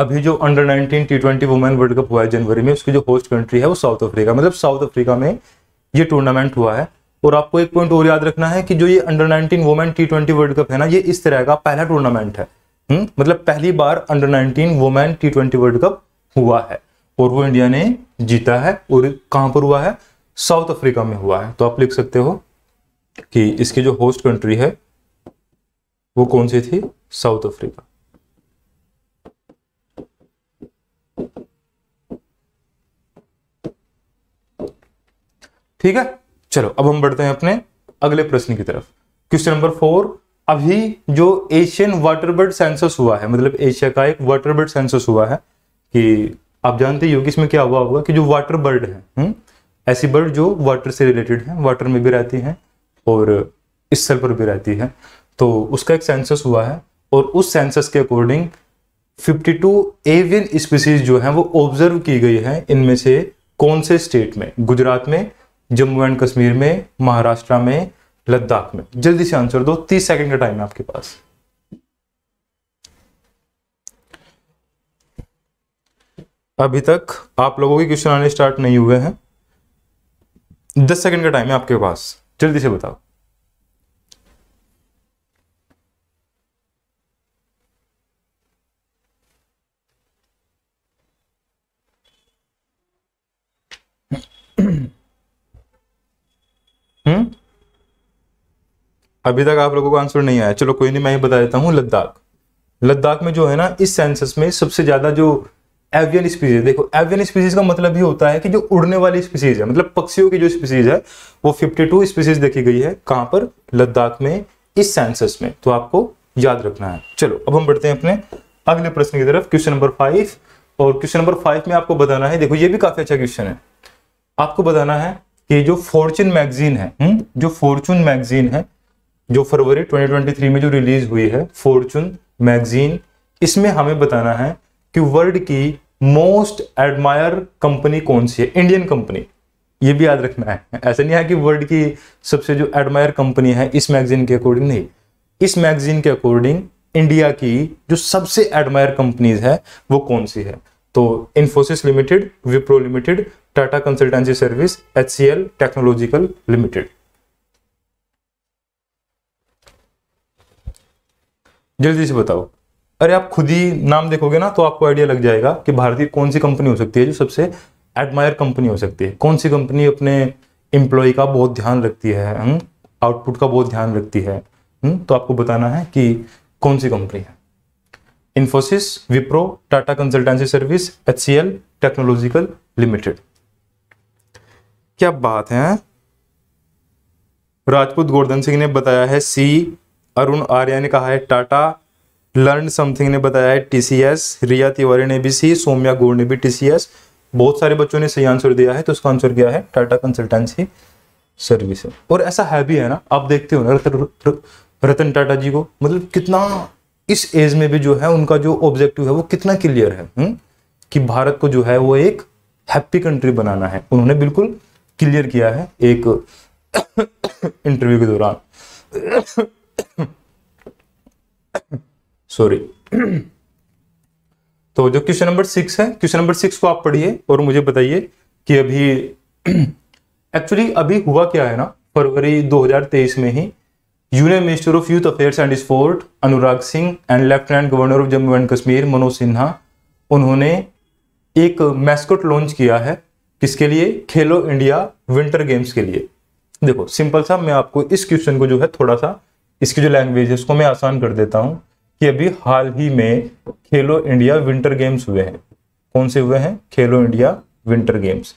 अभी जो under 19 T twenty women world cup हुआ है जनवरी में उसकी जो होस्ट कंट्री है वो साउथ अफ्रीका मतलब साउथ अफ्रीका में ये टूर्नामेंट हुआ है और आपको एक पॉइंट और याद रखना है कि जो ये under 19 women T twenty world cup है ना ये इस तरह का पहला टूर्नामेंट है हुँ? हम्म? मतलब पहली बार under 19 women T twenty world cup हुआ है और वो इंडिया ने जीता है और कहां पर हुआ है साउथ अफ्रीका में हुआ है तो आप लिख सकते हो कि इसकी जो होस्ट कंट्री है वो कौन सी थी साउथ अफ्रीका ठीक है चलो अब हम बढ़ते हैं अपने अगले प्रश्न की तरफ क्वेश्चन नंबर फोर अभी जो एशियन वाटर बर्ड सेंसस हुआ है मतलब एशिया का एक वाटर बर्ड सेंसस हुआ है कि आप जानते ही हो कि इसमें क्या हुआ होगा कि जो वाटर बर्ड है हुँ? हम्म, ऐसी बर्ड जो वाटर से रिलेटेड है वाटर में भी रहती हैं और इस सेल पर भी रहती है तो उसका एक सेंसस हुआ है और उस सेंसस के अकॉर्डिंग 52 एवियन स्पीसीज जो है वो ऑब्जर्व की गई है इनमें से कौन से स्टेट में गुजरात में जम्मू एंड कश्मीर में महाराष्ट्र में लद्दाख में जल्दी से आंसर दो तीस सेकंड का टाइम है आपके पास अभी तक आप लोगों के क्वेश्चन आने स्टार्ट नहीं हुए हैं दस सेकंड का टाइम है आपके पास जल्दी से बताओ हम्म अभी तक आप लोगों को आंसर नहीं आया चलो कोई नहीं मैं ही बता देता हूं लद्दाख लद्दाख में जो है ना इस सेंसस में सबसे ज्यादा जो एवियन स्पीसीज देखो एवियन स्पीसीज का मतलब ये होता है कि जो उड़ने वाली स्पीसीज है मतलब पक्षियों की जो स्पीसीज है वो 52 स्पीसीज देखी गई है कहां पर लद्दाख में इस सेंसस में तो आपको याद रखना है चलो अब हम बढ़ते हैं अपने अगले प्रश्न की तरफ क्वेश्चन नंबर फाइव और क्वेश्चन नंबर फाइव में आपको बताना है देखो ये भी काफी अच्छा क्वेश्चन है आपको बताना है कि जो फॉर्चून मैगजीन है हुँ? हम्म, जो फॉर्चून मैगजीन है जो फरवरी ट्वेंटी में जो रिलीज हुई है फॉर्चून मैगजीन इसमें हमें बताना है कि वर्ल्ड की मोस्ट एडमायर कंपनी कौन सी है इंडियन कंपनी ये भी याद रखना है ऐसा नहीं है कि वर्ल्ड की सबसे जो एडमायर कंपनी है इस मैगजीन के अकॉर्डिंग नहीं इस मैगजीन के अकॉर्डिंग इंडिया की जो सबसे एडमायर कंपनीज है वो कौन सी है तो Infosys limited Wipro limited Tata consultancy service H technological limited जल्दी से बताओ अरे आप खुद ही नाम देखोगे ना तो आपको आइडिया लग जाएगा कि भारतीय कौन सी कंपनी हो सकती है जो सबसे एडमायर कंपनी हो सकती है कौन सी कंपनी अपने एम्प्लॉय का बहुत ध्यान रखती है आउटपुट हम्म? का बहुत ध्यान रखती है हुँ? हम्म? तो आपको बताना है कि कौन सी कंपनी है Infosys Wipro Tata consultancy service H technological limited क्या बात है हाँ? राजपूत गोवर्धन सिंह ने बताया है सी अरुण आर्या ने कहा है टाटा लर्न समथिंग ने बताया है T C S Riya Tiwari ने भी सी सोम्या गोर ने भी एस बहुत सारे बच्चों ने सही आंसर दिया है तो उसका आंसर क्या है टाटा कंसल्टेंसी सर्विस और ऐसा है भी है ना आप देखते हो ना रतन रतन टाटा जी को मतलब कितना इस एज में भी जो है उनका जो ऑब्जेक्टिव है वो कितना क्लियर है हु? हम्म? कि भारत को जो है वो एक हैप्पी कंट्री बनाना है उन्होंने बिल्कुल क्लियर किया है एक इंटरव्यू के दौरान सॉरी तो जो क्वेश्चन नंबर सिक्स है क्वेश्चन नंबर सिक्स को आप पढ़िए और मुझे बताइए कि अभी एक्चुअली अभी हुआ क्या है ना फरवरी 2023 में ही union minister of youth affairs and sport Anurag Singh and lieutenant governor of Jammu and Kashmir Manoj Sinha उन्होंने एक मैस्कोट लॉन्च किया है किसके लिए खेलो इंडिया विंटर गेम्स के लिए देखो सिंपल सा मैं आपको इस क्वेश्चन को जो है थोड़ा सा इसकी जो लैंग्वेज है उसको मैं आसान कर देता हूँ कि अभी हाल ही में खेलो इंडिया विंटर गेम्स हुए हैं कौन से हुए हैं खेलो इंडिया विंटर गेम्स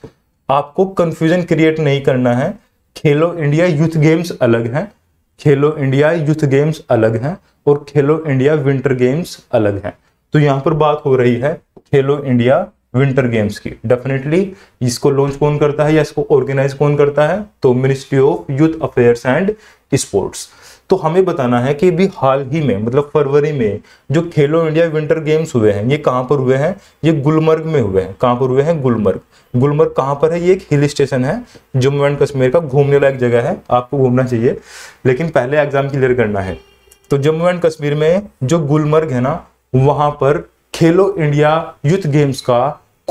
आपको कंफ्यूजन क्रिएट नहीं करना है खेलो इंडिया यूथ गेम्स अलग हैं खेलो इंडिया यूथ गेम्स अलग हैं और खेलो इंडिया विंटर गेम्स अलग हैं तो यहां पर बात हो रही है खेलो इंडिया विंटर गेम्स की डेफिनेटली इसको लॉन्च कौन करता है या इसको ऑर्गेनाइज कौन करता है तो ministry of youth affairs and sports तो हमें बताना है कि अभी हाल ही में मतलब फरवरी में जो खेलो इंडिया विंटर गेम्स हुए हैं ये कहाँ पर हुए हैं ये गुलमर्ग में हुए हैं कहाँ पर हुए हैं गुलमर्ग गुलमर्ग कहाँ पर है ये एक हिल स्टेशन है जम्मू एंड कश्मीर का घूमने लायक जगह है आपको घूमना चाहिए लेकिन पहले एग्जाम क्लियर करना है तो जम्मू एंड कश्मीर में जो गुलमर्ग है ना वहां पर खेलो इंडिया यूथ गेम्स का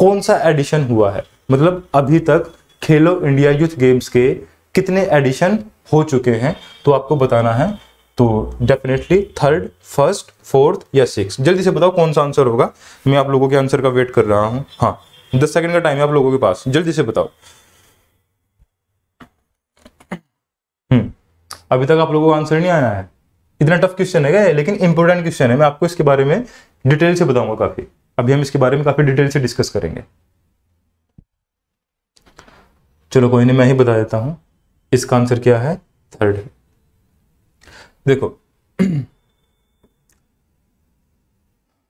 कौन सा एडिशन हुआ है मतलब अभी तक खेलो इंडिया यूथ गेम्स के कितने एडिशन हो चुके हैं तो आपको बताना है तो डेफिनेटली थर्ड फर्स्ट फोर्थ या सिक्स जल्दी से बताओ कौन सा आंसर होगा मैं आप लोगों के आंसर का वेट कर रहा हूं हाँ दस सेकंड का टाइम है आप लोगों के पास जल्दी से बताओ हम्म, अभी तक आप लोगों को आंसर नहीं आया है इतना टफ क्वेश्चन है लेकिन इंपॉर्टेंट क्वेश्चन है मैं आपको इसके बारे में डिटेल से बताऊंगा काफी अभी हम इसके बारे में काफी डिटेल से डिस्कस करेंगे चलो कोई नहीं मैं ही बता देता हूं इसका आंसर क्या है थर्ड देखो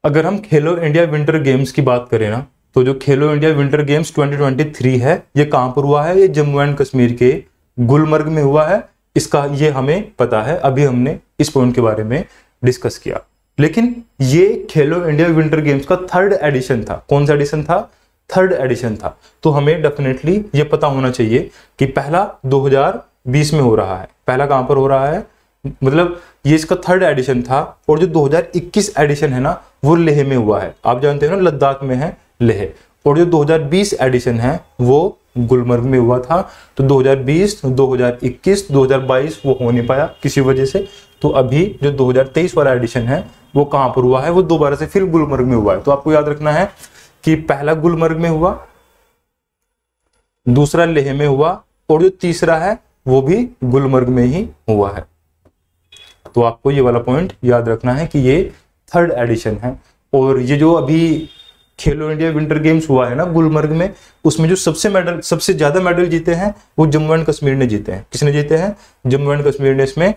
अगर हम खेलो इंडिया विंटर गेम्स की बात करें ना तो जो खेलो इंडिया विंटर गेम्स 2023 है ये कहां पर हुआ है ये जम्मू एंड कश्मीर के गुलमर्ग में हुआ है इसका ये हमें पता है अभी हमने इस पॉइंट के बारे में डिस्कस किया लेकिन ये खेलो इंडिया विंटर गेम्स का थर्ड एडिशन था कौन सा एडिशन था थर्ड एडिशन था तो हमें डेफिनेटली ये पता होना चाहिए कि पहला 2020 में हो रहा है पहला कहाँ पर हो रहा है मतलब ये इसका थर्ड एडिशन था और जो 2021 एडिशन है ना वो लेह में हुआ है आप जानते हो ना लद्दाख में है लेह और जो 2020 एडिशन है वो गुलमर्ग में हुआ था तो 2020, 2021, 2022 वो हो नहीं पाया किसी वजह से तो अभी जो 2023 वाला एडिशन है वो कहाँ पर हुआ है वो दोबारा से फिर गुलमर्ग में हुआ है तो आपको याद रखना है कि पहला गुलमर्ग में हुआ दूसरा लेह में हुआ और जो तीसरा है वो भी गुलमर्ग में ही हुआ है तो आपको ये वाला पॉइंट याद रखना है कि ये थर्ड एडिशन है और ये जो अभी खेलो इंडिया विंटर गेम्स हुआ है ना गुलमर्ग में उसमें जो सबसे मेडल सबसे ज्यादा मेडल जीते हैं वो जम्मू एंड कश्मीर ने जीते हैं किसने जीते हैं जम्मू एंड कश्मीर ने इसमें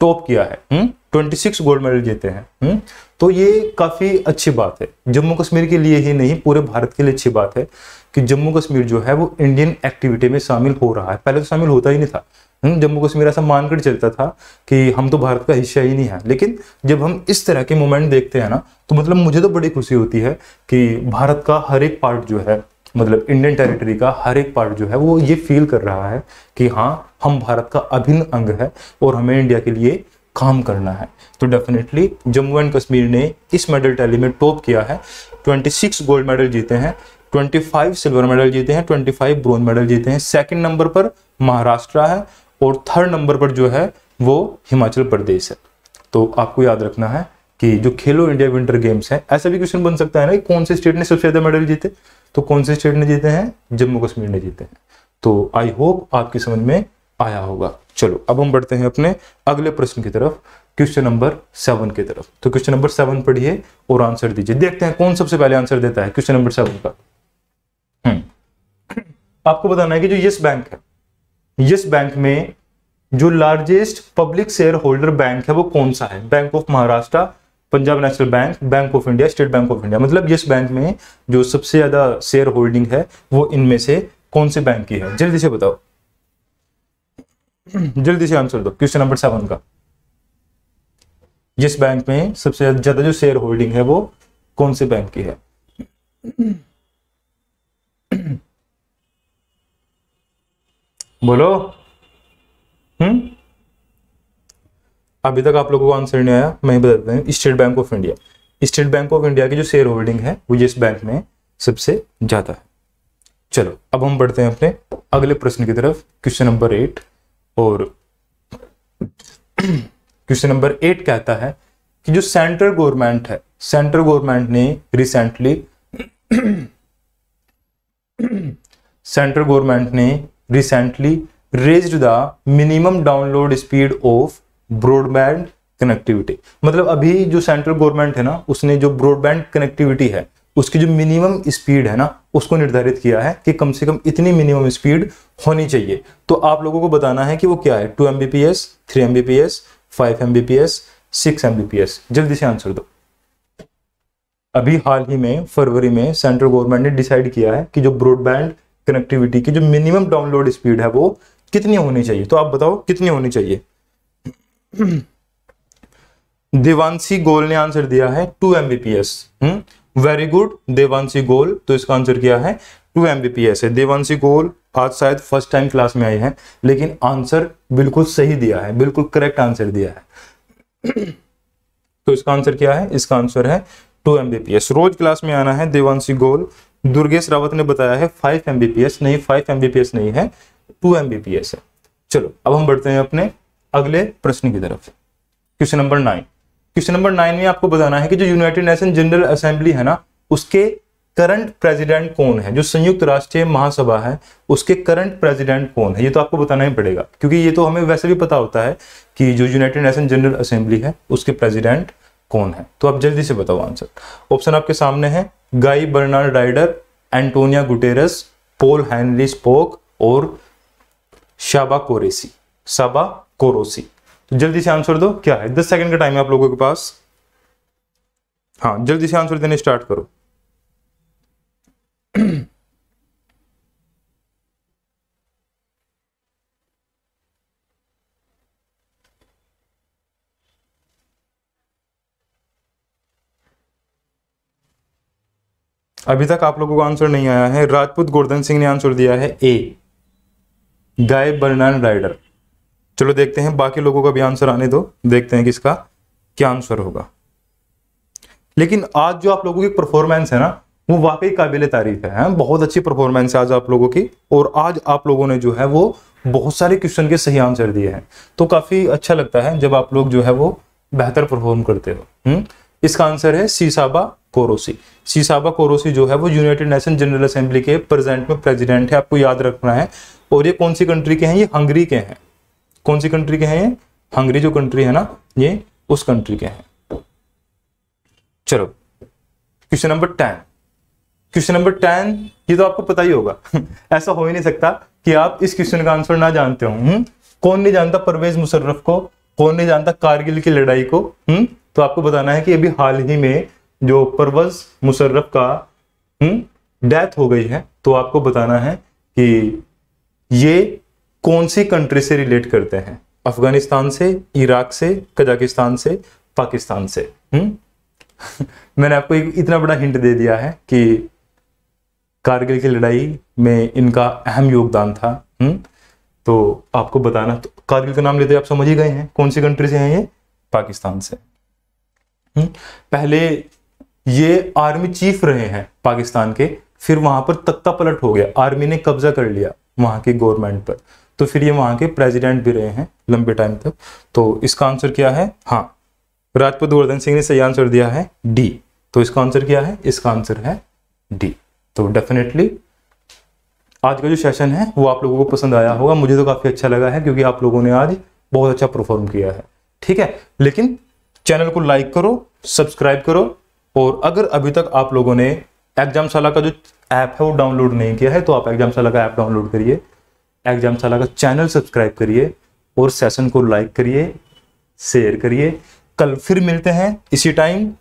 टॉप किया है हुँ? हम्म? 26 गोल्ड मेडल जीते हैं हुँ? हम्म? तो ये काफ़ी अच्छी बात है जम्मू कश्मीर के लिए ही नहीं पूरे भारत के लिए अच्छी बात है कि जम्मू कश्मीर जो है वो इंडियन एक्टिविटी में शामिल हो रहा है पहले तो शामिल होता ही नहीं था हम्म? जम्मू कश्मीर ऐसा मानकर चलता था कि हम तो भारत का हिस्सा ही नहीं है लेकिन जब हम इस तरह के मोमेंट देखते हैं ना तो मतलब मुझे तो बड़ी खुशी होती है कि भारत का हर एक पार्ट जो है मतलब इंडियन टेरिटरी का हर एक पार्ट जो है वो ये फील कर रहा है कि हाँ हम भारत का अभिन्न अंग है और हमें इंडिया के लिए काम करना है तो डेफिनेटली जम्मू एंड कश्मीर ने इस मेडल टैली में टॉप किया है 26 गोल्ड मेडल जीते हैं 25 सिल्वर मेडल जीते हैं 25 ब्रॉन्ज मेडल जीते हैं सेकेंड नंबर पर महाराष्ट्र है और थर्ड नंबर पर जो है वो हिमाचल प्रदेश है तो आपको याद रखना है कि जो खेलो इंडिया विंटर गेम्स है ऐसा भी क्वेश्चन बन सकता है ना कि कौन से स्टेट ने सबसे ज़्यादा मेडल जीते तो कौन से स्टेट ने जीते हैं जम्मू कश्मीर ने जीते हैं तो आई होप आपकी समझ में आया होगा चलो अब हम बढ़ते हैं अपने अगले प्रश्न की तरफ क्वेश्चन नंबर सेवन की तरफ तो क्वेश्चन नंबर सेवन पढ़िए और आंसर दीजिए देखते हैं कौन सबसे पहले आंसर देता है क्वेश्चन नंबर सेवन का हम्म। आपको बताना है कि जो यस बैंक है यस बैंक में जो largest public share holder bank है वो कौन सा है Bank of Maharashtra Punjab National Bank Bank of India State Bank of India मतलब यस बैंक में जो सबसे ज्यादा शेयर होल्डिंग है वो इनमें से कौन से बैंक की है जल्दी से बताओ जल्दी से आंसर दो क्वेश्चन नंबर सेवन का जिस बैंक में सबसे ज्यादा जो शेयर होल्डिंग है वो कौन से बैंक की है बोलो हम्म अभी तक आप लोगों को आंसर नहीं आया मैं ही बता देता हूँ State Bank of India State Bank of India की जो शेयर होल्डिंग है वो जिस बैंक में सबसे ज्यादा है चलो अब हम बढ़ते हैं अपने अगले प्रश्न की तरफ क्वेश्चन नंबर एट और क्वेश्चन नंबर एट कहता है कि जो सेंट्रल गवर्नमेंट है सेंट्रल गवर्नमेंट ने रिसेंटली सेंट्रल गवर्नमेंट ने recently raised the minimum download speed of broadband connectivity मतलब अभी जो सेंट्रल गवर्नमेंट है ना उसने जो ब्रॉडबैंड कनेक्टिविटी है उसकी जो मिनिमम स्पीड है ना उसको निर्धारित किया है कि कम से कम इतनी मिनिमम स्पीड होनी चाहिए तो आप लोगों को बताना है कि वो क्या है two M B P S three M B P S five M B P S six M B P S जल्दी से आंसर दो अभी हाल ही में फरवरी में सेंट्रल गवर्नमेंट ने डिसाइड किया है कि जो ब्रॉडबैंड कनेक्टिविटी की जो मिनिमम डाउनलोड स्पीड है वो कितनी होनी चाहिए तो आप बताओ कितनी होनी चाहिए देवांशी गोल ने आंसर दिया है two M B P S हम्म, वेरी गुड देवांशी गोल तो इसका आंसर क्या है टू एमबीपीएस है देवांशी गोल आज शायद फर्स्ट टाइम क्लास में आई हैं लेकिन आंसर बिल्कुल सही दिया है बिल्कुल करेक्ट आंसर दिया है तो इसका आंसर क्या है इसका आंसर है टू एमबीपीएस रोज क्लास में आना है देवांशी गोल दुर्गेश रावत ने बताया है फाइव एमबीपीएस नहीं फाइव एमबीपीएस नहीं है टू एमबीपीएस है चलो अब हम बढ़ते हैं अपने अगले प्रश्न की तरफ question number nine question number nine में आपको बताना है कि जो यूनाइटेड नेशन जनरल असेंबली है ना उसके करंट प्रेसिडेंट कौन है जो संयुक्त राष्ट्रीय महासभा है उसके करंट प्रेसिडेंट कौन है ये तो आपको बताना ही पड़ेगा क्योंकि ये तो हमें वैसे भी पता होता है कि जो यूनाइटेड नेशन जनरल असेंबली है उसके प्रेसिडेंट कौन है तो आप जल्दी से बताओ आंसर ऑप्शन आपके सामने है Guy Bernard Ryder Antonio Guterres Paul Henri Spaak और शाबा कोरेसी शाबा कोरोसी तो जल्दी से आंसर दो क्या है दस सेकेंड का टाइम है आप लोगों के पास हाँ जल्दी से आंसर देने स्टार्ट करो अभी तक आप लोगों को आंसर नहीं आया है राजपूत गोर्धन सिंह ने आंसर दिया है ए गाय बर्नान राइडर चलो देखते हैं बाकी लोगों का भी आंसर आने दो देखते हैं किसका क्या आंसर होगा लेकिन आज जो आप लोगों की परफॉर्मेंस है ना वो वाकई काबिल तारीफ है, बहुत अच्छी परफॉर्मेंस है आज आप लोगों की और आज आप लोगों ने जो है वो बहुत सारे क्वेश्चन के सही आंसर दिए हैं तो काफी अच्छा लगता है जब आप लोग जो है वो बेहतर परफॉर्म करते हो हम्म। इसका आंसर है सीसाबा कोरोसी सीसाबा कोरोसी जो है वो यूनाइटेड नेशन जनरल असेंबली के प्रेजेंट में प्रेजिडेंट है आपको याद रखना है और ये कौन सी कंट्री के हैं ये हंगरी के हैं कौन सी कंट्री के हैं ये हंगरी जो कंट्री है ना ये उस कंट्री के हैं चलो question number ten question number ten ये तो आपको पता ही होगा ऐसा हो ही नहीं सकता कि आप इस क्वेश्चन का आंसर ना जानते हो हम्म? कौन नहीं जानता परवेज मुशर्रफ को कौन नहीं जानता कारगिल की लड़ाई को हुँ? हम्म? तो आपको बताना है कि अभी हाल ही में जो परवेज मुशर्रफ का हुँ? हम्म, डेथ हो गई है तो आपको बताना है कि ये कौन सी कंट्री से रिलेट करते हैं अफगानिस्तान से इराक से कजाकिस्तान से पाकिस्तान से हुँ? मैंने आपको एक इतना बड़ा हिंट दे दिया है कि कारगिल की लड़ाई में इनका अहम योगदान था हुँ? हम्म? तो आपको बताना तो कारगिल का नाम लेते आप समझ ही गए हैं कौन सी कंट्री से हैं ये पाकिस्तान से हुँ? हम्म? पहले ये आर्मी चीफ रहे हैं पाकिस्तान के फिर वहां पर तख्ता पलट हो गया आर्मी ने कब्जा कर लिया वहां की गवर्नमेंट पर तो फिर ये वहां के प्रेसिडेंट भी रहे हैं लंबे टाइम तक तो इसका आंसर क्या है हाँ राजपूत गोवर्धन सिंह ने सही आंसर दिया है डी तो इसका आंसर क्या है इसका आंसर है डी तो डेफिनेटली आज का जो सेशन है वो आप लोगों को पसंद आया होगा मुझे तो काफ़ी अच्छा लगा है क्योंकि आप लोगों ने आज बहुत अच्छा परफॉर्म किया है ठीक है लेकिन चैनल को लाइक करो सब्सक्राइब करो और अगर अभी तक आप लोगों ने एग्जामशाला का जो ऐप है वो डाउनलोड नहीं किया है तो आप एग्जामशाला का ऐप डाउनलोड करिए एग्जामशाला का चैनल सब्सक्राइब करिए और सेशन को लाइक करिए शेयर करिए कल फिर मिलते हैं इसी टाइम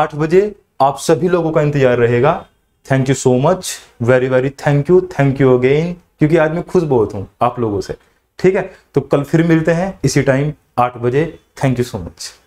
आठ बजे आप सभी लोगों का इंतजार रहेगा thank you so much very very thank you thank you again क्योंकि आज मैं खुश बहुत हूँ आप लोगों से ठीक है तो कल फिर मिलते हैं इसी टाइम आठ बजे थैंक यू सो मच